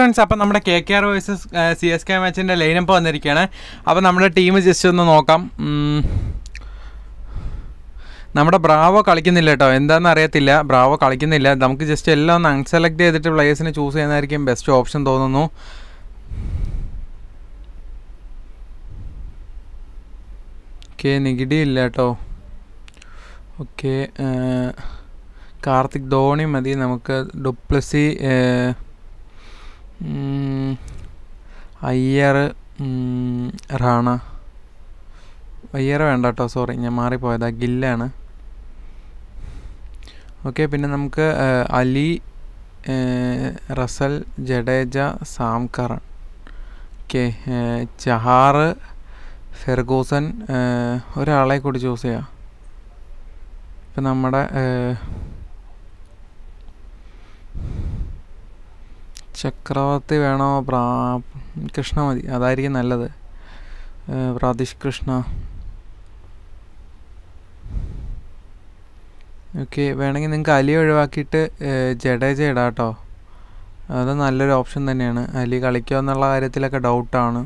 friends അപ്പം നമ്മുടെ K K R versus C S K മാച്ചിൻ്റെ ലൈനപ്പ് വന്നിരിക്കുകയാണ് അപ്പം നമ്മുടെ ടീം ജസ്റ്റ് ഒന്ന് നോക്കാം നമ്മുടെ ബ്രാവോ കളിക്കുന്നില്ല കേട്ടോ എന്താണെന്ന് അറിയത്തില്ല ബ്രാവോ കളിക്കുന്നില്ല നമുക്ക് ജസ്റ്റ് എല്ലാം ഒന്ന് അൺസെലക്ട് ചെയ്തിട്ട് പ്ലേയേഴ്സിനെ ചൂസ് ചെയ്യുന്നതായിരിക്കും ബെസ്റ്റ് ഓപ്ഷൻ തോന്നുന്നു ഓക്കെ നികിടി ഇല്ല കേട്ടോ ഓക്കെ കാർത്തിക് ധോണി മതി നമുക്ക് ഡുപ്ലസി അയ്യർ റാണ അയ്യർ വേണ്ട കേട്ടോ സോറി ഞാൻ മാറിപ്പോയതാ ഗില്ലാണ് ഓക്കെ പിന്നെ നമുക്ക് Ali Russell Jadeja Sam Curran okay Chahar Ferguson ഒരാളെ കൂടി ചൂസ് ചെയ്യാം ഇപ്പം നമ്മുടെ ചക്രവർത്തി വേണോ പ്രാ കൃഷ്ണ മതി അതായിരിക്കും നല്ലത് പ്രാതിഷ് കൃഷ്ണ ഓക്കെ വേണമെങ്കിൽ നിങ്ങൾക്ക് അലി ഒഴിവാക്കിയിട്ട് ജഡേജ ഇടാം കേട്ടോ അത് നല്ലൊരു ഓപ്ഷൻ തന്നെയാണ് അലി കളിക്കുക എന്നുള്ള കാര്യത്തിലൊക്കെ ഡൗട്ടാണ്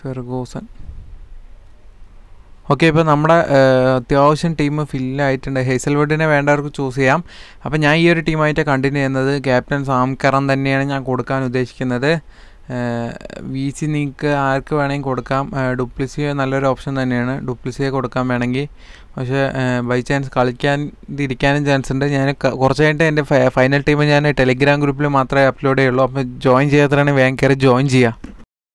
ഫെർഗോസൻ ഓക്കെ ഇപ്പോൾ നമ്മുടെ അത്യാവശ്യം ടീം ഫില്ലായിട്ടുണ്ട് ഹേസൽവുഡിനെ വേണ്ടവർക്ക് ചൂസ് ചെയ്യാം അപ്പോൾ ഞാൻ ഈ ഒരു ടീമായിട്ട് കണ്ടിന്യൂ ചെയ്യുന്നത് ക്യാപ്റ്റൻ സാംകറൻ തന്നെയാണ് ഞാൻ കൊടുക്കാൻ ഉദ്ദേശിക്കുന്നത് സി നീക്ക് ആർക്ക് വേണമെങ്കിൽ കൊടുക്കാം ഡുപ്ലിസിയെ നല്ലൊരു ഓപ്ഷൻ തന്നെയാണ് ഡുപ്ലിസിയെ കൊടുക്കാൻ വേണമെങ്കിൽ പക്ഷേ ബൈ ചാൻസ് കളിക്കാൻ ഇരിക്കാനും ചാൻസ് ഉണ്ട് ഞാൻ കുറച്ച് കഴിഞ്ഞിട്ട് എൻ്റെ ഫൈനൽ ടീം ഞാൻ ടെലിഗ്രാം ഗ്രൂപ്പിൽ മാത്രമേ അപ്ലോഡ് ചെയ്യുള്ളൂ അപ്പോൾ ജോയിൻ ചെയ്യാത്തവരാണെങ്കിൽ വേഗം കയറി ജോയിൻ ചെയ്യാം